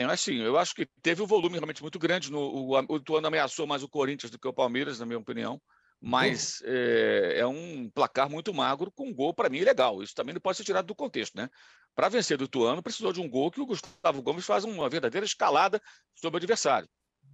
Eu, é, assim, eu acho que teve um volume realmente muito grande. No, o, o Ituano ameaçou mais o Corinthians do que o Palmeiras, na minha opinião. Mas é, é, um placar muito magro, com um gol, para mim, ilegal. Isso também não pode ser tirado do contexto, né? Para vencer do Ituano, precisou de um gol que o Gustavo Gomes faz uma verdadeira escalada sobre o adversário.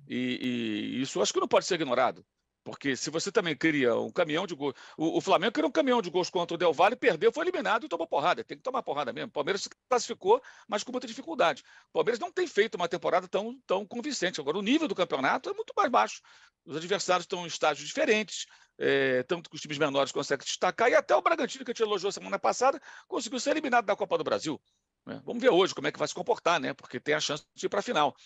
E, e isso acho que não pode ser ignorado. Porque se você também cria um caminhão de gols. O, o, Flamengo criou um caminhão de gols contra o Del Valle, perdeu, foi eliminado e tomou porrada. Tem que tomar porrada mesmo. O Palmeiras se classificou, mas com muita dificuldade. O Palmeiras não tem feito uma temporada tão, tão convincente. Agora, o nível do campeonato é muito mais baixo. Os adversários estão em estágios diferentes, é, tanto que os times menores conseguem destacar. E até o Bragantino, que a gente elogiou semana passada, conseguiu ser eliminado da Copa do Brasil. Né? Vamos ver hoje como é que vai se comportar, né? Porque tem a chance de ir para a final.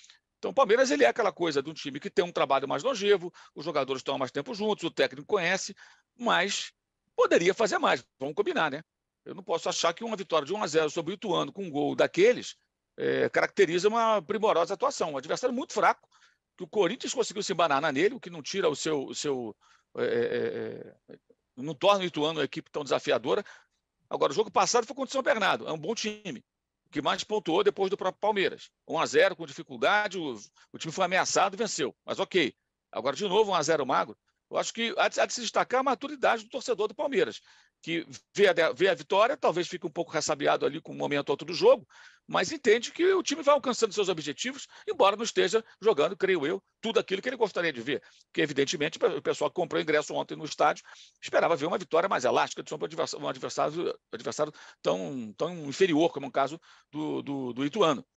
Então, o Palmeiras ele é aquela coisa de um time que tem um trabalho mais longevo, os jogadores estão há mais tempo juntos, o técnico conhece, mas poderia fazer mais. Vamos combinar, né? Eu não posso achar que uma vitória de 1 a 0 sobre o Ituano com um gol daqueles é, caracteriza uma primorosa atuação. Um adversário é muito fraco, que o Corinthians conseguiu se embananar nele, o que não tira o seu. O seu é é, é, é, não torna o Ituano uma equipe tão desafiadora. Agora, o jogo passado foi contra o São Bernardo, é um bom time que mais pontuou depois do próprio Palmeiras. 1 a 0 com dificuldade, o, o time foi ameaçado e venceu. Mas ok. Agora, de novo, 1 a 0 magro. Eu acho que há de se destacar a maturidade do torcedor do Palmeiras, que vê a, vê a vitória, talvez fique um pouco ressabiado ali com um momento ou outro do jogo, mas entende que o time vai alcançando seus objetivos, embora não esteja jogando, creio eu, tudo aquilo que ele gostaria de ver. Porque, evidentemente, o pessoal que comprou ingresso ontem no estádio esperava ver uma vitória mais elástica de um adversário, um adversário tão, tão inferior, como é o caso do, do, do Ituano.